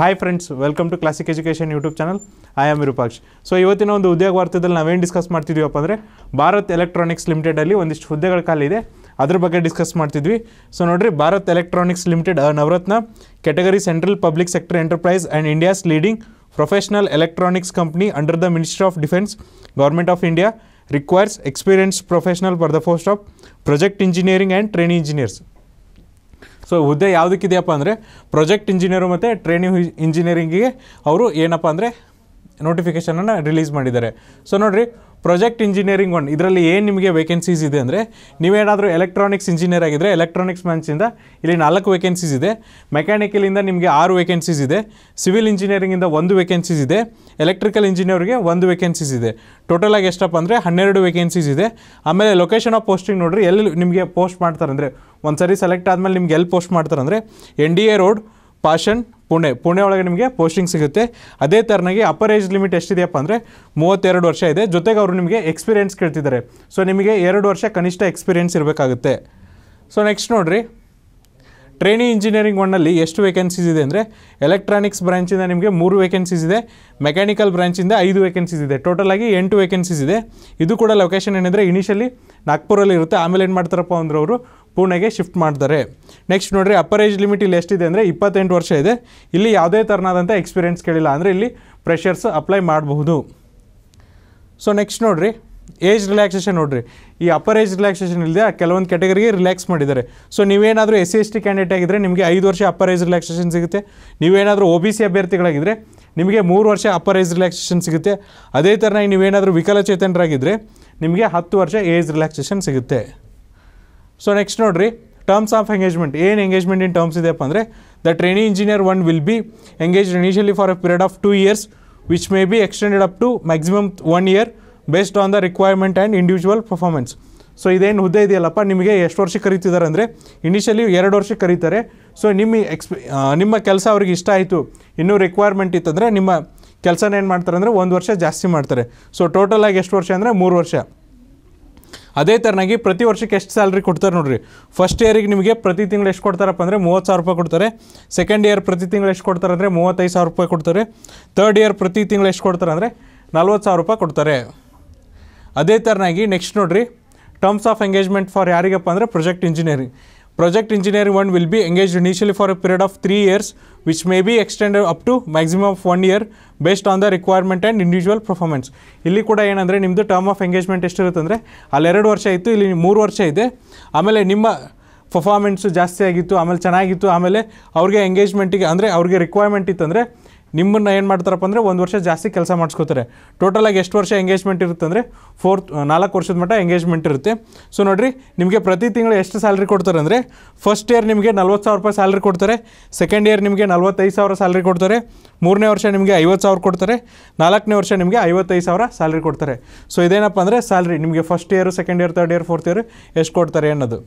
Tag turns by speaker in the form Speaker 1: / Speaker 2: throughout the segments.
Speaker 1: Hi friends welcome to classic education YouTube channel I am Virupaksh so ಇವತ್ತಿನ ಒಂದು ಉದ್ಯೋಗ ವಾರ್ತದಲ್ಲಿ ನಾವೇನು ಡಿಸ್ಕಸ್ ಮಾಡ್ತಿದ್ವಿಪ್ಪ ಅಂದರೆ ಭಾರತ್ ಎಲೆಕ್ಟ್ರಾನಿಕ್ಸ್ ಲಿಮಿಟೆಡಲ್ಲಿ ಒಂದಿಷ್ಟು ಹುದ್ದೆಗಳ ಕಾಲಿದೆ ಅದ್ರ ಬಗ್ಗೆ ಡಿಸ್ಕಸ್ ಮಾಡ್ತಿದ್ವಿ ಸೊ ನೋಡಿರಿ Bharat electronics limited Navratna category central public sector enterprise and India's leading professional electronics company under the ministry of defence government of India requires experience professional for the post of project engineering and training engineers so ಹುದ್ದೆ ಯಾವುದಕ್ಕಿದೆಯಪ್ಪ ಅಂದರೆ project engineer ಮತ್ತು training ಇಂಜಿನಿಯರಿಂಗಿಗೆ ಅವರು ಏನಪ್ಪ ಅಂದರೆ ನೋಟಿಫಿಕೇಷನನ್ನು release ಮಾಡಿದ್ದಾರೆ ಸೊ ನೋಡಿರಿ ಪ್ರಾಜೆಕ್ಟ್ ಇಂಜಿನಿಯರಿಂಗ್ ಒನ್ ಇದರಲ್ಲಿ ಏನು ನಿಮಗೆ ವೇಕೆನ್ಸೀಸ್ ಇದೆ ಅಂದರೆ ನೀವೇನಾದರೂ ಎಲೆಕ್ಟ್ರಾನಿಕ್ಸ್ ಇಂಜಿನಿಯರ್ ಆಗಿದ್ದರೆ ಎಲೆಕ್ಟ್ರಾನಿಕ್ಸ್ ಮ್ಯಾನ್ಸಿಂದ ಇಲ್ಲಿ ನಾಲ್ಕು ವೇಕೆನ್ಸೀಸ್ ಇದೆ ಮೆಕ್ಯಾನಿಕಲಿಂದ ನಿಮಗೆ ಆರು ವೇಕೆನ್ಸೀಸ್ ಇದೆ ಸಿವಿಲ್ ಇಂಜಿನಿಯರಿಂಗಿಂದ ಒಂದು ವೇಕೆನ್ಸೀಸ್ ಇದೆ ಎಲೆಕ್ಟ್ರಿಕಲ್ ಇಂಜಿನಿಯರಿಗೆ ಒಂದು ವೇಕೆನ್ಸೀಸ್ ಇದೆ ಟೋಟಲಾಗಿ ಎಷ್ಟಪ್ಪ ಅಂದರೆ ಹನ್ನೆರಡು ವೇಕೆನ್ಸೀಸ್ ಇದೆ ಆಮೇಲೆ ಲೊಕೇಶನ್ ಆಫ್ ಪೋಸ್ಟಿಂಗ್ ನೋಡಿರಿ ಎಲ್ಲಿ ನಿಮಗೆ ಪೋಸ್ಟ್ ಮಾಡ್ತಾರೆ ಅಂದರೆ ಒಂದು ಸರಿ ಸೆಲೆಕ್ಟ್ ಆದಮೇಲೆ ನಿಮ್ಗೆ ಎಲ್ಲಿ ಪೋಸ್ಟ್ ಮಾಡ್ತಾರೆ ಅಂದರೆ N D A road Pashan Pune Pune ಒಳಗೆ ನಿಮಗೆ ಪೋಸ್ಟಿಂಗ್ ಸಿಗುತ್ತೆ ಅದೇ ಥರನಾಗಿ ಅಪ್ಪರ್ ಏಜ್ ಲಿಮಿಟ್ ಎಷ್ಟಿದೆಯಪ್ಪ ಅಂದರೆ ಮೂವತ್ತೆರಡು ವರ್ಷ ಇದೆ ಜೊತೆಗೆ ಅವರು ನಿಮಗೆ ಎಕ್ಸ್ಪೀರಿಯೆನ್ಸ್ ಕೇಳ್ತಿದ್ದಾರೆ ಸೊ ನಿಮಗೆ ಎರಡು ವರ್ಷ ಕನಿಷ್ಠ ಎಕ್ಸ್ಪೀರಿಯೆನ್ಸ್ ಇರಬೇಕಾಗುತ್ತೆ ಸೊ ನೆಕ್ಸ್ಟ್ ನೋಡಿರಿ ಟ್ರೈನಿ ಇಂಜಿನಿಯರಿಂಗ್ ಒನ್ನಲ್ಲಿ ಎಷ್ಟು ವೇಕೆನ್ಸೀಸ್ ಇದೆ ಅಂದರೆ ಎಲೆಕ್ಟ್ರಾನಿಕ್ಸ್ ಬ್ರಾಂಚಿಂದ ನಿಮಗೆ ಮೂರು ವೇಕೆನ್ಸೀಸ್ ಇದೆ ಮೆಕ್ಯಾನಿಕಲ್ ಬ್ರಾಂಚಿಂದ ಐದು ವೇಕೆನ್ಸೀಸ್ ಇದೆ ಟೋಟಲ್ ಆಗಿ ಎಂಟು ವೇಕೆನ್ಸೀಸ್ ಇದೆ ಇದು ಕೂಡ ಲೊಕೇಶನ್ ಏನಂದರೆ ಇನಿಷಿಯಲಿ ನಾಗ್ಪುರಲ್ಲಿ ಇರುತ್ತೆ ಆಮೇಲೆ ಏನು ಮಾಡ್ತಾರಪ್ಪ ಅಂದ್ರೆ ಅವರು ಪುಣೆಗೆ ಶಿಫ್ಟ್ ಮಾಡ್ತಾರೆ ನೆಕ್ಸ್ಟ್ ನೋಡಿರಿ ಅಪ್ಪರ್ ಏಜ್ ಲಿಮಿಟ್ ಇಲ್ಲಿ ಎಷ್ಟಿದೆ ಅಂದರೆ ಇಪ್ಪತ್ತೆಂಟು ವರ್ಷ ಇದೆ ಇಲ್ಲಿ ಯಾವುದೇ ಥರನಾದಂಥ ಎಕ್ಸ್ಪೀರಿಯೆನ್ಸ್ ಕೇಳಿಲ್ಲ ಅಂದರೆ ಇಲ್ಲಿ ಪ್ರೆಷರ್ಸ್ ಅಪ್ಲೈ ಮಾಡಬಹುದು ಸೊ ನೆಕ್ಸ್ಟ್ ನೋಡಿರಿ ಏಜ್ ರಿಲ್ಯಾಕ್ಸೇಷನ್ ನೋಡಿರಿ ಈ ಅಪ್ಪರ್ ಏಜ್ ರಿಲ್ಯಾಕ್ಸೇಷನ್ ಇಲ್ಲದೆ ಕೆಲವೊಂದು ಕ್ಯಾಟಗರಿಗೆ ರಿಲ್ಯಾಕ್ಸ್ ಮಾಡಿದ್ದಾರೆ ಸೊ ನೀವೇನಾದರೂ S C S T candidate ಆಗಿದ್ದರೆ ನಿಮಗೆ ಐದು ವರ್ಷ ಅಪ್ಪರ್ ಏಜ್ ರಿಲ್ಯಾಕ್ಸೇಷನ್ ಸಿಗುತ್ತೆ ನೀವೇನಾದರೂ ಒ ಬಿ ಸಿ ಅಭ್ಯರ್ಥಿಗಳಾಗಿದ್ದರೆ ನಿಮಗೆ ಮೂರು ವರ್ಷ ಅಪ್ಪರ್ ಏಜ್ ರಿಲ್ಯಾಕ್ಸೇಷನ್ ಸಿಗುತ್ತೆ ಅದೇ ಥರನಾಗಿ ನೀವೇನಾದರೂ ವಿಕಲಚೇತನರಾಗಿದ್ದರೆ ನಿಮಗೆ ಹತ್ತು ವರ್ಷ ಏಜ್ ರಿಲ್ಯಾಕ್ಸೇಷನ್ ಸಿಗುತ್ತೆ ಸೊ ನೆಕ್ಸ್ಟ್ ನೋಡ್ರಿ ಟರ್ಮ್ಸ್ ಆಫ್ ಎಂಗೇಜ್ಮೆಂಟ್ ಏನು ಎಂಗೇಜ್ಮೆಂಟ್ ಇನ್ ಟರ್ಮ್ಸ್ ಇದೆಯಪ್ಪ ಅಂದರೆ the trainee engineer one will be engaged initially for a period of two years which may be extended up to maximum one year based on the requirement and individual performance so ಇದೇನು ಹುದ್ದೆ ಇದೆಯಲ್ಲಪ್ಪ ನಿಮಗೆ ಎಷ್ಟು ವರ್ಷ ಕರೀತಿದ್ದಾರೆ ಅಂದರೆ initially ಎರಡು ವರ್ಷ ಕರೀತಾರೆ so ನಿಮ್ಮ ಎಕ್ಸ್ಪಿ ನಿಮ್ಮ ಕೆಲಸ ಅವ್ರಿಗೆ ಇಷ್ಟ ಆಯಿತು ಇನ್ನೂ ರಿಕ್ವೈರ್ಮೆಂಟ್ ಇತ್ತಂದರೆ ನಿಮ್ಮ ಕೆಲಸನ ಏನು ಮಾಡ್ತಾರೆ ಅಂದರೆ ಒಂದು ವರ್ಷ ಜಾಸ್ತಿ ಮಾಡ್ತಾರೆ ಸೊ ಟೋಟಲಾಗಿ ಎಷ್ಟು ವರ್ಷ ಅಂದರೆ ಮೂರು ವರ್ಷ ಅದೇ ಥರನಾಗಿ ಪ್ರತಿ ವರ್ಷಕ್ಕೆ ಎಷ್ಟು ಸ್ಯಾಲ್ರಿ ಕೊಡ್ತಾರೆ ನೋಡಿರಿ ಫಸ್ಟ್ ಇಯರಿಗೆ ನಿಮಗೆ ಪ್ರತಿ ತಿಂಗಳು ಎಷ್ಟು ಕೊಡ್ತಾರಪ್ಪ ಅಂದರೆ ಮೂವತ್ತು ಸಾವಿರ ರೂಪಾಯಿ ಕೊಡ್ತಾರೆ ಸೆಕೆಂಡ್ ಇಯರ್ ಪ್ರತಿ ತಿಂಗಳು ಎಷ್ಟು ಕೊಡ್ತಾರೆ ಅಂದರೆ ಮೂವತ್ತೈದು ಸಾವಿರ ರೂಪಾಯಿ ಕೊಡ್ತಾರೆ ತರ್ಡ್ ಇಯರ್ ಪ್ರತಿ ತಿಂಗಳು ಎಷ್ಟು ಕೊಡ್ತಾರೆ ಅಂದರೆ ನಲ್ವತ್ತು ಸಾವಿರ ರೂಪಾಯಿ ಕೊಡ್ತಾರೆ ಅದೇ ಥರನಾಗಿ ನೆಕ್ಸ್ಟ್ ನೋಡಿರಿ ಟರ್ಮ್ಸ್ ಆಫ್ ಎಂಗೇಜ್ಮೆಂಟ್ ಫಾರ್ ಯಾರಿಗಪ್ಪ ಅಂದರೆ project engineering project engineering one will be engage initially for a period of three years which may be extended up to maximum of one year based on the requirement and individual performance ಇಲ್ಲಿ ಕೂಡ ಏನಂದರೆ ನಿಮ್ಮದು term of engagement ಅಲ್ಲಿ ಎರಡು ವರ್ಷ ಇತ್ತು ಇಲ್ಲಿ ಮೂರು ವರ್ಷ ಇದೆ ಆಮೇಲೆ ನಿಮ್ಮ ಪರ್ಫಾರ್ಮೆನ್ಸು ಜಾಸ್ತಿ ಆಗಿತ್ತು ಆಮೇಲೆ ಚೆನ್ನಾಗಿತ್ತು ಆಮೇಲೆ ಅವ್ರಿಗೆ ಎಂಗೇಜ್ಮೆಂಟಿಗೆ ಅಂದರೆ ಅವ್ರಿಗೆ ರಿಕ್ವೈರ್ಮೆಂಟ್ ಇತ್ತಂದರೆ ನಿಮ್ಮನ್ನು ಏನು ಮಾಡ್ತಾರಪ್ಪ ಅಂದರೆ ಒಂದು ವರ್ಷ ಜಾಸ್ತಿ ಕೆಲಸ ಮಾಡಿಸ್ಕೋತಾರೆ ಟೋಟಲಾಗಿ ಎಷ್ಟು ವರ್ಷ ಎಂಗೇಜ್ಮೆಂಟ್ ಇರುತ್ತೆ ಅಂದರೆ ಫೋರ್ತ್ ನಾಲ್ಕು ವರ್ಷದ ಮಟ್ಟ ಎಂಗೇಜ್ಮೆಂಟ್ ಇರುತ್ತೆ ಸೊ ನೋಡಿರಿ ನಿಮಗೆ ಪ್ರತಿ ತಿಂಗಳು ಎಷ್ಟು ಸ್ಯಾಲ್ರಿ ಕೊಡ್ತಾರೆ ಅಂದರೆ ಫಸ್ಟ್ ಇಯರ್ ನಿಮಗೆ ನಲ್ವತ್ತು ಸಾವಿರ ರೂಪಾಯಿ ಸ್ಯಾಲ್ರಿ ಕೊಡ್ತಾರೆ ಸೆಕೆಂಡ್ ಇಯರ್ ನಿಮಗೆ ನಲ್ವತ್ತೈದು ಸಾವಿರ ಸ್ಯಾಲ್ರಿ ಕೊಡ್ತಾರೆ ಮೂರನೇ ವರ್ಷ ನಿಮಗೆ ಐವತ್ತು ಸಾವಿರ ಕೊಡ್ತಾರೆ ನಾಲ್ಕನೇ ವರ್ಷ ನಿಮಗೆ ಐವತ್ತೈದು ಸಾವಿರ ಸ್ಯಾಲ್ರಿ ಕೊಡ್ತಾರೆ ಸೊ ಇದೇನಪ್ಪ ಅಂದರೆ ಸ್ಯಾಲ್ರಿ ನಿಮಗೆ first year second year third year fourth year ಎಷ್ಟು ಕೊಡ್ತಾರೆ ಅನ್ನೋದು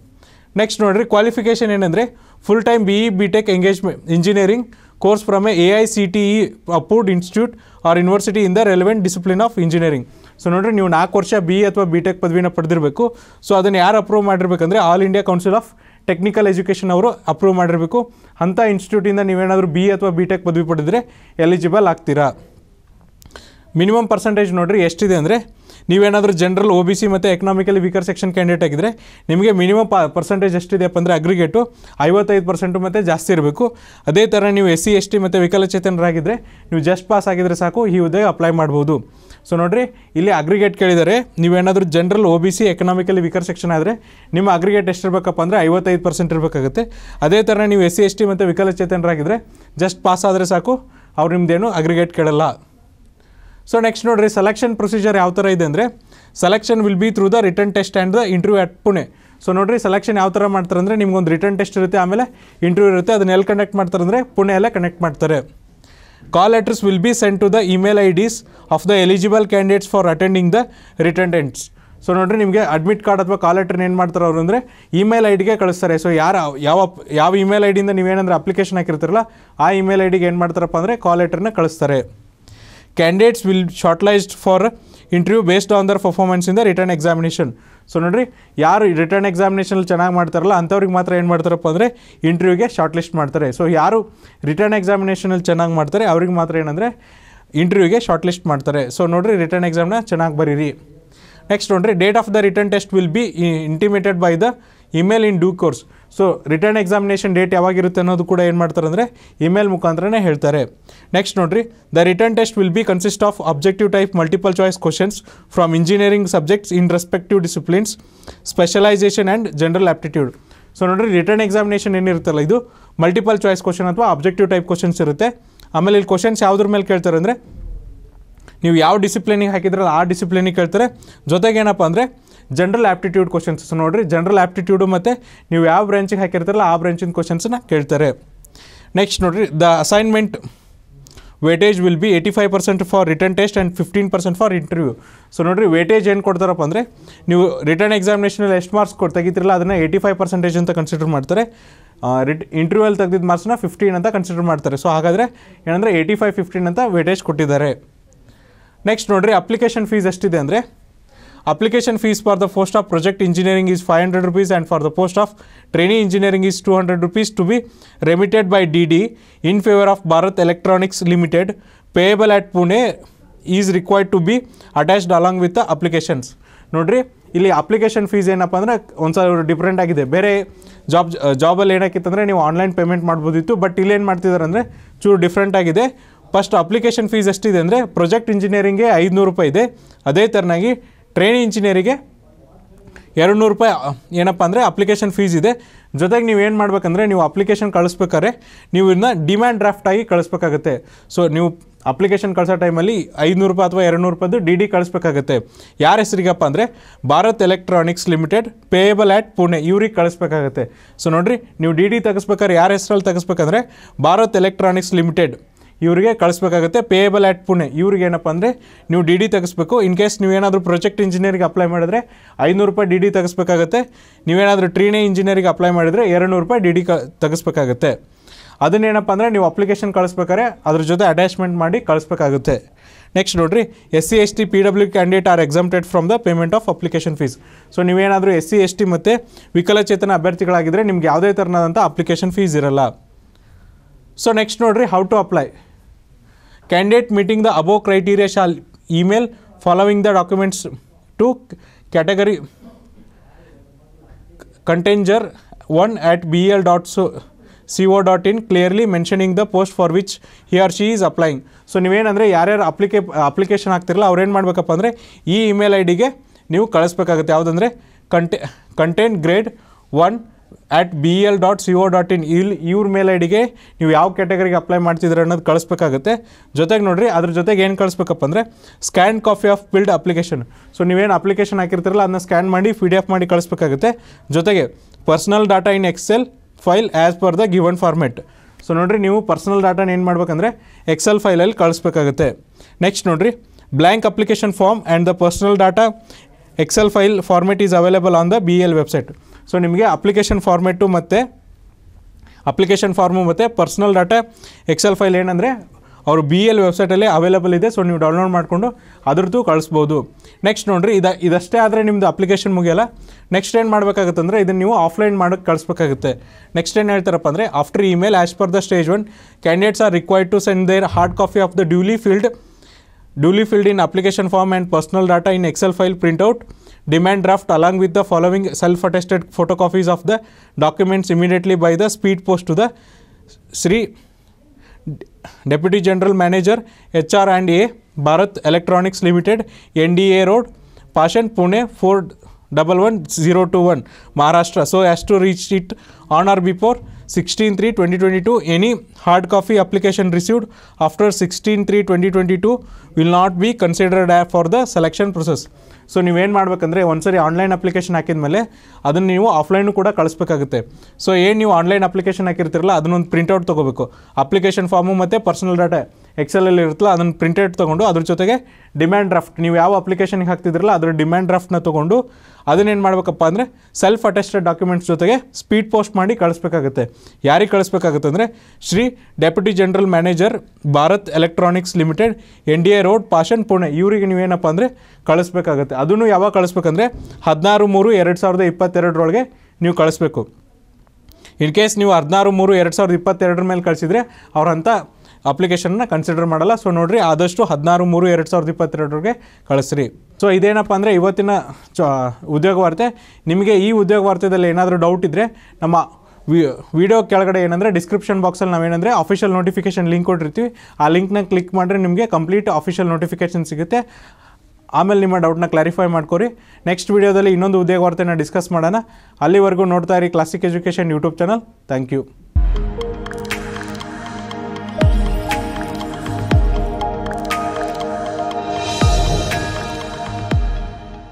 Speaker 1: ನೆಕ್ಸ್ಟ್ ನೋಡಿರಿ ಕ್ವಾಲಿಫಿಕೇಷನ್ ಏನಂದರೆ full time B E B tech engagement engineering course from a AICTE approved institute or university in the relevant discipline of engineering. So ನೋಡಿರಿ ನೀವು ನಾಲ್ಕು ವರ್ಷ B E ಅಥವಾ ಬಿ ಟೆಕ್ ಪದವಿನ ಪಡೆದಿರಬೇಕು ಸೊ ಅದನ್ನು ಯಾರು ಅಪ್ರೂವ್ ಮಾಡಿರಬೇಕಂದ್ರೆ all India council of technical education ಅವರು ಅಪ್ರೂವ್ ಮಾಡಿರಬೇಕು ಅಂಥ ಇನ್ಸ್ಟಿಟ್ಯೂಟಿಂದ ನೀವೇನಾದರೂ ಬಿ ಅಥವಾ ಬಿ ಟೆಕ್ ಪದವಿ ಪಡೆದರೆ ಎಲಿಜಿಬಲ್ ಆಗ್ತೀರಾ ಮಿನಿಮಮ್ ಪರ್ಸೆಂಟೇಜ್ ನೋಡಿರಿ ಎಷ್ಟಿದೆ ಅಂದರೆ ನೀವೇನಾದರೂ ಜನರಲ್ ಒ ಬಿ ಸಿ ಮತ್ತು ಎಕನಾಮಿಕಲಿ ವೀಕರ್ ಸೆಕ್ಷನ್ ಕ್ಯಾಂಡಿಡೇಟ್ ಆಗಿದ್ದರೆ ನಿಮಗೆ ಮಿನಿಮಮ್ ಪ ಪರ್ಸೆಂಟೇಜ್ ಅಪ್ಪ ಅಂದರೆ ಅಗ್ರಿಗೇಟು ಐವತ್ತೈದು ಪರ್ಸೆಂಟು ಮತ್ತು ಜಾಸ್ತಿ ಇರಬೇಕು ಅದೇ ಥರ ನೀವು ಎಸ್ ಸಿ ಎಸ್ ಟಿ ಮತ್ತು ವಿಕಲಚೇತನರಾಗಿದ್ದರೆ ನೀವು ಜಸ್ಟ್ ಪಾಸ್ ಆಗಿದ್ರೆ ಸಾಕು ಈ ಹುದ್ದೆಗೆ ಅಪ್ಲೈ ಮಾಡ್ಬೋದು ಸೊ ನೋಡಿರಿ ಇಲ್ಲಿ ಅಗ್ರಿಗೇಟ್ ಕೇಳಿದರೆ ನೀವೇನಾದರೂ general O B C economically weaker section ಆದರೆ ನಿಮ್ಮ ಅಗ್ರಿಗೇಟ್ ಎಷ್ಟಿರಬೇಕಪ್ಪ ಅಂದರೆ ಐವತ್ತೈದು ಪರ್ಸೆಂಟ್ ಇರಬೇಕಾಗುತ್ತೆ ಅದೇ ಥರ ನೀವು ಎಸ್ ಸಿ ಎಸ್ ಟಿ ಮತ್ತು ವಿಕಲಚೇತನರಾಗಿದ್ದರೆ ಜಸ್ಟ್ ಪಾಸ್ ಆದರೆ ಸಾಕು ಅವ್ರು ನಿಮ್ಮದೇನು ಅಗ್ರಿಗೇಟ್ ಕೇಳಲ್ಲ ಸೊ ನೆಕ್ಸ್ಟ್ ನೋಡಿರಿ ಸೆಲೆಕ್ಷನ್ ಪ್ರೊಸೀಜರ್ ಯಾವ ಥರ ಇದೆ ಅಂದರೆ selection will be through the written test and the interview at Pune so ನೋಡಿರಿ ಸೆಲೆಕ್ಷನ್ ಯಾವ ಥರ ಮಾಡ್ತಾರೆ ಅಂದರೆ ನಿಮ್ಗೊಂದು ರಿಟರ್ನ್ ಟೆಸ್ಟ್ ಇರುತ್ತೆ ಆಮೇಲೆ ಇಂಟರ್ವ್ಯೂ ಇರುತ್ತೆ ಅದನ್ನ ಎಲ್ಲಿ ಕಂಡಕ್ಟ್ ಮಾಡ್ತಾರೆ ಅಂದರೆ ಪುಣೆಯಲ್ಲೇ ಕನೆಕ್ಟ್ ಮಾಡ್ತಾರೆ call letters will be send to the email I Ds of the eligible candidates for attending the written tests so ನೋಡಿರಿ ನಿಮಗೆ ಅಡ್ಮಿಟ್ ಕಾರ್ಡ್ ಅಥವಾ ಕಾಲ್ ಲೆಟರ್ ಏನು ಮಾಡ್ತಾರೆ ಅವರು ಅಂದರೆ ಇಮೇಲ್ ಐ ಡಿಗೆ ಕಳಿಸ್ತಾರೆ ಸೊ ಯಾರು ಯಾವ ಯಾವ ಇಮೇಲ್ ಐ ಡಿಯಿಂದ ನೀವೇನಂದ್ರೆ ಅಪ್ಲಿಕೇಶನ್ ಹಾಕಿರ್ತಾರಲ್ಲ ಆ ಇಮೇಲ್ ಐ ಡಿಗೆ ಏನು ಮಾಡ್ತಾರಪ್ಪ ಅಂದರೆ ಕಾಲ್ ಲೆಟರ್ನ ಕಳಿಸ್ತಾರೆ candidates will shortlisted for interview based on their performance ಇಂದ ರಿಟರ್ನ್ ಎಕ್ಸಾಮಿನೇಷನ್ ಸೊ ನೋಡ್ರಿ ಯಾರು ರಿಟರ್ನ್ ಎಕ್ಸಾಮಿನೇಷನ್ ಚೆನ್ನಾಗಿ ಮಾಡ್ತಾರಲ್ಲ ಅಂಥವ್ರಿಗೆ ಮಾತ್ರ ಏನು ಮಾಡ್ತಾರಪ್ಪ ಅಂದರೆ ಇಂಟರ್ವ್ಯೂಗೆ ಶಾರ್ಟ್ ಲಿಸ್ಟ್ ಮಾಡ್ತಾರೆ ಸೊ ಯಾರು ರಿಟರ್ನ್ ಎಕ್ಸಾಮಿನೇಷನಲ್ಲಿ ಚೆನ್ನಾಗಿ ಮಾಡ್ತಾರೆ ಅವ್ರಿಗೆ ಮಾತ್ರ ಏನಂದರೆ ಇಂಟರ್ವ್ಯೂಗೆ ಶಾರ್ಟ್ ಲಿಸ್ಟ್ ಮಾಡ್ತಾರೆ ಸೊ ನೋಡಿರಿ ರಿಟರ್ನ್ ಎಕ್ಸಾಮ್ನ ಚೆನ್ನಾಗಿ ಬರೀರಿ ನೆಕ್ಸ್ಟ್ ನೋಡಿರಿ date of the written test will be intimated by the email in due course so written examination date ಯಾವಾಗಿರುತ್ತೆ ಅನ್ನೋದು ಕೂಡ ಏನು ಮಾಡ್ತಾರೆ ಅಂದರೆ ಇಮೇಲ್ ಮುಖಾಂತರನೇ ಹೇಳ್ತಾರೆ ನೆಕ್ಸ್ಟ್ ನೋಡಿರಿ the written test will be consist of objective type multiple choice questions from engineering subjects in respective disciplines specialisation and general aptitude so ನೋಡಿರಿ written examination ಏನಿರುತ್ತಲ್ಲ ಇದು ಮಲ್ಟಿಪಲ್ ಚಾಯ್ಸ್ ಕ್ವಶನ್ ಅಥವಾ ಅಬ್ಜೆಕ್ಟಿವ್ ಟೈಪ್ ಕ್ವಶನ್ಸ್ ಇರುತ್ತೆ ಆಮೇಲೆ ಇಲ್ಲಿ questions ಯಾವುದ್ರ ಮೇಲೆ ಕೇಳ್ತಾರೆ ಅಂದರೆ ನೀವು ಯಾವ ಡಿಸಿಪ್ಲಿನಿಗೆ ಹಾಕಿದ್ರಲ್ಲ ಆ ಡಿಸಿಪ್ಲಿನಿಗೆ ಕೇಳ್ತಾರೆ ಜೊತೆಗೆ ಏನಪ್ಪ ಅಂದರೆ ಜನರಲ್ ಆ್ಯಪ್ಟಿಟ್ಯೂಡ್ ಕ್ವಶನ್ಸ್ ನೋಡಿರಿ ಜನರಲ್ ಆ್ಯಪ್ಟಿಟ್ಯೂಡು ಮತ್ತು ನೀವು ಯಾವ ಬ್ರ್ಯಾಂಚಿಗೆ ಹಾಕಿರ್ತಾರಲ್ಲ ಆ ಬ್ರಾಂಚಿನ ಕ್ವಶನ್ಸನ್ನ ಕೇಳ್ತಾರೆ ನೆಕ್ಸ್ಟ್ ನೋಡಿರಿ the assignment weightage will be eighty five percent for written test and fifteen percent for interview so ನೋಡಿರಿ ವೇಟೇಜ್ ಏನು ಕೊಡ್ತಾರಪ್ಪ ಅಂದರೆ ನೀವು ರಿಟರ್ನ್ ಎಕ್ಸಾಮಿನೇಷನಲ್ಲಿ ಎಷ್ಟು ಮಾರ್ಕ್ಸ್ ಕೊಡ್ ತೆಗಿತಿರಲ್ಲ ಅದನ್ನು ಏಯ್ಟಿ ಫೈವ್ ಪರ್ಸೆಂಟೇಜ್ ಅಂತ ಕನ್ಸಿಡರ್ ಮಾಡ್ತಾರೆ ರಿಟ್ ಇಂಟರ್ವ್ಯೂಲ್ ತೆಗ್ದಿದ್ದ ಮಾರ್ಕ್ಸ್ನ ಫಿಫ್ಟೀನ್ ಅಂತ ಕನ್ಸಿಡರ್ ಮಾಡ್ತಾರೆ ಸೊ ಹಾಗಾದರೆ ಏನಂದರೆ ಏಯ್ಟಿ ಫೈವ್ ಫಿಫ್ಟೀನ್ ಅಂತ ವೇಟೇಜ್ ಕೊಟ್ಟಿದ್ದಾರೆ ನೆಕ್ಸ್ಟ್ ನೋಡಿರಿ ಅಪ್ಲಿಕೇಶನ್ ಫೀಸ್ ಎಷ್ಟಿದೆ ಅಂದರೆ fees for for the post of project engineering is 500 rupees and for the post of trainee engineering is 200 rupees to be remitted by D in favour of Bharat electronics limited payable at Pune is required to be attached along with applications ನೋಡಿರಿ ಇಲ್ಲಿ application fees ಏನಪ್ಪ ಅಂದರೆ ಒಂದು ಸಾವಿರ different ಆಗಿದೆ ಬೇರೆ job ಜಾಬಲ್ಲಿ ಏನಾಕಿತ್ತಂದರೆ ನೀವು online payment ಮಾಡ್ಬೋದಿತ್ತು ಬಟ್ ಇಲ್ಲೇನು ಮಾಡ್ತಿದ್ದಾರೆ ಅಂದರೆ ಚೂರು ಡಿಫ್ರೆಂಟ್ ಆಗಿದೆ ಫಸ್ಟ್ ಅಪ್ಲಿಕೇಶನ್ ಫೀಸ್ ಎಷ್ಟಿದೆ ಅಂದರೆ ಪ್ರೊಜೆಕ್ಟ್ ಇಂಜಿನಿಯರಿಂಗೇ ಐದುನೂರು ರೂಪಾಯಿ ಇದೆ ಅದೇ ಥರನಾಗಿ ಟ್ರೈನಿ ಇಂಜಿನಿಯರಿಗೆ ಎರಡು ನೂರು ರೂಪಾಯಿ ಏನಪ್ಪ ಅಂದರೆ ಅಪ್ಲಿಕೇಶನ್ ಫೀಸ್ ಇದೆ ಜೊತೆಗೆ ನೀವು ಏನು ಮಾಡಬೇಕಂದ್ರೆ ನೀವು ಅಪ್ಲಿಕೇಶನ್ ಕಳಿಸ್ಬೇಕಾದ್ರೆ ನೀವು ಇದನ್ನ ಡಿಮ್ಯಾಂಡ್ ಡ್ರಾಫ್ಟ್ ಆಗಿ ಕಳಿಸ್ಬೇಕಾಗತ್ತೆ ಸೊ ನೀವು ಅಪ್ಲಿಕೇಶನ್ ಕಳಿಸೋ ಟೈಮಲ್ಲಿ ಐದುನೂರು ರೂಪಾಯಿ ಅಥವಾ ಎರಡು ನೂರು ರೂಪಾಯಿದು ಡಿ ಡಿ ಕಳಿಸ್ಬೇಕಾಗತ್ತೆ ಯಾರ ಹೆಸರಿಗಪ್ಪ ಅಂದರೆ Bharat electronics limited payable at Pune ಇವ್ರಿಗೆ ಕಳಿಸ್ಬೇಕಾಗತ್ತೆ ಸೊ ನೋಡಿರಿ ನೀವು ಡಿ ಡಿ ತೆಗೆಸ್ಬೇಕಾದ್ರೆ ಯಾರ ಹೆಸರಲ್ಲಿ ತೆಗಿಸ್ಬೇಕಂದ್ರೆ ಭಾರತ್ ಎಲೆಕ್ಟ್ರಾನಿಕ್ಸ್ ಲಿಮಿಟೆಡ್ ಇವರಿಗೆ ಕಳಿಸ್ಬೇಕಾಗುತ್ತೆ ಪೇಯಬಲ್ ಆ್ಯಟ್ ಪುಣೆ ಇವ್ರಿಗೆ ಏನಪ್ಪ ಅಂದರೆ ನೀವು ಡಿ ಡಿ ತೆಗಿಸ್ಬೇಕು ಇನ್ ಕೇಸ್ ನೀವೇನಾದರೂ ಪ್ರೊಜೆಕ್ಟ್ ಇಂಜಿನಿಯರಿಗೆ ಅಪ್ಲೈ ಮಾಡಿದ್ರೆ ಐನೂರು ರೂಪಾಯಿ ಡಿ ಡಿ ತೆಗೆಸ್ಬೇಕಾಗುತ್ತೆ ನೀವೇನಾದರೂ ಟ್ರೀನೆ ಇಂಜಿನಿಯರಿಗೆ ಅಪ್ಲೈ ಮಾಡಿದರೆ ಎರಡು ನೂರು ರೂಪಾಯಿ ಡಿ ಡಿ ಕ ತೆಗಿಸ್ಬೇಕಾಗತ್ತೆ ಅದನ್ನೇನಪ್ಪ ಅಂದರೆ ನೀವು ಅಪ್ಲಿಕೇಶನ್ ಕಳಿಸ್ಬೇಕಾದ್ರೆ ಅದ್ರ ಜೊತೆ ಅಟ್ಯಾಚ್ಮೆಂಟ್ ಮಾಡಿ ಕಳಿಸ್ಬೇಕಾಗುತ್ತೆ ನೆಕ್ಸ್ಟ್ ನೋಡಿರಿ S C S T P W candidate are exempted from the payment of application fees so ನೀವೇನಾದರೂ ಎಸ್ ಸಿ ಎಸ್ ಟಿ ಮತ್ತು ವಿಕಲಚೇತನ ಅಭ್ಯರ್ಥಿಗಳಾಗಿದ್ದರೆ ನಿಮ್ಗೆ ಯಾವುದೇ ಥರನಾದಂಥ ಅಪ್ಲಿಕೇಶನ್ ಫೀಸ್ ಇರಲ್ಲ ಸೊ ನೆಕ್ಸ್ಟ್ ನೋಡಿರಿ how to apply candidate meeting the above criteria shall email following the documents to category contingent one at B L dot so C O dot in clearly mentioning the post for which he or she is applying so ನೀವೇನಂದರೆ ಯಾರ್ಯಾರು ಅಪ್ಲಿಕೇ application ಆಗ್ತಿರಲ್ಲ ಅವ್ರೇನು ಮಾಡಬೇಕಪ್ಪ ಅಂದರೆ ಈ email I ಡಿಗೆ ನೀವು ಕಳಿಸ್ಬೇಕಾಗುತ್ತೆ ಯಾವುದಂದ್ರೆ ಕಂಟೆ content grade one at B L dot C O dot in ಇಲ್ಲಿ ಇವ್ರ ಮೇಲ್ ಐಡಿಗೆ ನೀವು ಯಾವ ಕ್ಯಾಟಗರಿಗೆ ಅಪ್ಲೈ ಮಾಡ್ತಿದ್ರೆ ಅನ್ನೋದು ಕಳಿಸ್ಬೇಕಾಗುತ್ತೆ ಜೊತೆಗೆ ನೋಡಿರಿ ಅದ್ರ ಜೊತೆಗೆ ಏನು ಕಳಿಸ್ಬೇಕಪ್ಪ ಅಂದರೆ scan copy of filled application so ನೀವೇನು ಅಪ್ಲಿಕೇಶನ್ ಹಾಕಿರ್ತೀರಲ್ಲ ಅದನ್ನ ಸ್ಕ್ಯಾನ್ ಮಾಡಿ ಪಿ ಡಿ ಎಫ್ ಮಾಡಿ ಕಳಿಸ್ಬೇಕಾಗುತ್ತೆ ಜೊತೆಗೆ personal data in excel file as per the given format so ನೋಡಿರಿ ನೀವು ಪರ್ಸ್ನಲ್ ಡಾಟಾನ ಏನು ಮಾಡ್ಬೇಕಂದ್ರೆ ಎಕ್ಸೆಲ್ ಫೈಲಲ್ಲಿ ಕಳಿಸ್ಬೇಕಾಗುತ್ತೆ ನೆಕ್ಸ್ಟ್ ನೋಡಿರಿ blank application form and the personal data excel file format is available on the B L website so ನಿಮಗೆ application format ಮತ್ತು ಅಪ್ಲಿಕೇಶನ್ ಫಾರ್ಮು ಮತ್ತು ಪರ್ಸ್ನಲ್ ಡಾಟಾ ಎಕ್ಸೆಲ್ ಫೈಲ್ ಏನಂದರೆ ಅವರು ಬಿ ಎಲ್ ವೆಬ್ಸೈಟಲ್ಲಿ ಅವೈಲೇಬಲ್ ಇದೆ ಸೊ ನೀವು download ಮಾಡಿಕೊಂಡು ಅದರದ್ದು ಕಳಿಸ್ಬೋದು ನೆಕ್ಸ್ಟ್ ನೋಡಿರಿ ಇದು ಇದಷ್ಟೇ ಆದರೆ ನಿಮ್ಮದು ಅಪ್ಲಿಕೇಶನ್ ಮುಗಿಯಲ್ಲ ನೆಕ್ಸ್ಟ್ ಏನು ಅಂದರೆ ಇದನ್ನು ನೀವು ಆಫ್ಲೈನ್ ಮಾಡೋಕ್ಕೆ ಕಳಿಸ್ಬೇಕಾಗುತ್ತೆ ನೆಕ್ಸ್ಟ್ ಏನು ಹೇಳ್ತಾರಪ್ಪ ಅಂದರೆ after email as per the stage one candidates are required to send their hard copy of the duly filled duly filled in application form and personal data in excel file printout demand draft along with the following self-attested photocopies of the documents immediately by the speed post to the Sri Deputy General Manager HR and A Bharat Electronics Limited NDA Road Pashan Pune 411021 Maharashtra so as to reach it on or before 16 3 2022 any hard copy application received after 16 3 2022 will not be considered for the selection process so ನೀವೇನು ಮಾಡಬೇಕಂದ್ರೆ ಒಂದು ಸರಿ online application ಹಾಕಿದ ಮೇಲೆ ಅದನ್ನು ನೀವು offline ಕೂಡ ಕಳಿಸ್ಬೇಕಾಗುತ್ತೆ so ಏನು ನೀವು ಆನ್ಲೈನ್ ಅಪ್ಲಿಕೇಶನ್ ಹಾಕಿರ್ತೀರಲ್ಲ ಅದನ್ನೊಂದು ಪ್ರಿಂಟೌಟ್ ತೊಗೋಬೇಕು ಅಪ್ಲಿಕೇಶನ್ ಫಾರ್ಮು ಮತ್ತು ಪರ್ಸನಲ್ ಡಾಟಾ ಎಕ್ಸೆಲಲ್ಲಿ ಇರುತ್ತಲ್ಲ ಅದನ್ನು ಪ್ರಿಂಟೆಡ್ ತೊಗೊಂಡು ಅದ್ರ ಜೊತೆಗೆ ಡಿಮ್ಯಾಂಡ್ ಡ್ರಾಫ್ಟ್ ನೀವು ಯಾವ ಅಪ್ಲಿಕೇಶನ್ಗೆ ಹಾಕ್ತಿದ್ರಲ್ಲ ಅದರ ಡಿಮ್ಯಾಂಡ್ ಡ್ರಾಫ್ಟ್ನ ತೊಗೊಂಡು ಅದನ್ನೇನು ಮಾಡಬೇಕಪ್ಪ ಅಂದರೆ ಸೆಲ್ಫ್ ಅಟೆಸ್ಟೆಡ್ ಡಾಕ್ಯುಮೆಂಟ್ಸ್ ಜೊತೆಗೆ ಸ್ಪೀಡ್ ಪೋಸ್ಟ್ ಮಾಡಿ ಕಳಿಸ್ಬೇಕಾಗುತ್ತೆ ಯಾರಿಗೆ ಕಳಿಸ್ಬೇಕಾಗುತ್ತೆ ಅಂದರೆ Shri deputy general manager Bharat electronics Limited N D A road Pashan Pune ಇವರಿಗೆ ನೀವೇನಪ್ಪ ಅಂದರೆ ಕಳಿಸ್ಬೇಕಾಗುತ್ತೆ ಅದನ್ನು ಯಾವಾಗ ಕಳಿಸ್ಬೇಕಂದ್ರೆ ಹದಿನಾರು ಮೂರು ಎರಡು ಸಾವಿರದ ಇಪ್ಪತ್ತೆರಡರೊಳಗೆ ನೀವು ಕಳಿಸ್ಬೇಕು ಇನ್ ಕೇಸ್ ನೀವು ಹದಿನಾರು ಮೂರು ಎರಡು ಸಾವಿರದ ಇಪ್ಪತ್ತೆರಡರ ಮೇಲೆ ಕಳಿಸಿದರೆ ಅವ್ರಂಥ ಅಪ್ಲಿಕೇಶನ್ನ ಕನ್ಸಿಡರ್ ಮಾಡಲ್ಲ ಸೊ ನೋಡಿರಿ ಆದಷ್ಟು ಹದಿನಾರು ಮೂರು ಎರಡು ಸಾವಿರದ ಇಪ್ಪತ್ತೆರಡರಿಗೆ ಕಳಿಸ್ರಿ ಸೊ ಇದೇನಪ್ಪ ಅಂದರೆ ಇವತ್ತಿನ ಚ ಉದ್ಯೋಗ ವಾರ್ತೆ ನಿಮಗೆ ಈ ಉದ್ಯೋಗ ವಾರ್ತೆಯಲ್ಲಿ ಏನಾದರೂ ಡೌಟ್ ಇದ್ದರೆ ನಮ್ಮ ವಿಡಿಯೋ ಕೆಳಗಡೆ ಏನಂದರೆ ಡಿಸ್ಕ್ರಿಪ್ಷನ್ ಬಾಕ್ಸಲ್ಲಿ ನಾವೇನಂದರೆ ಅಫಿಷಿಯಲ್ ನೋಟಿಫಿಕೇಷನ್ ಲಿಂಕ್ ಕೊಟ್ಟಿರ್ತೀವಿ ಆ ಲಿಂಕ್ನ ಕ್ಲಿಕ್ ಮಾಡಿದ್ರೆ ನಿಮಗೆ ಕಂಪ್ಲೀಟ್ ಅಫಿಷಿಯಲ್ ನೋಟಿಫಿಕೇಷನ್ ಸಿಗುತ್ತೆ ಆಮೇಲೆ ನಿಮ್ಮ ಡೌಟ್ನ ಕ್ಲಾರಿಫೈ ಮಾಡ್ಕೊರಿ ನೆಕ್ಸ್ಟ್ ವಿಡಿಯೋದಲ್ಲಿ ಇನ್ನೊಂದು ಉದ್ಯೋಗ ವಾರ್ತೆನ ಡಿಸ್ಕಸ್ ಮಾಡೋಣ ಅಲ್ಲಿವರೆಗೂ ನೋಡ್ತಾ ಇರಿ classic education YouTube channel thank you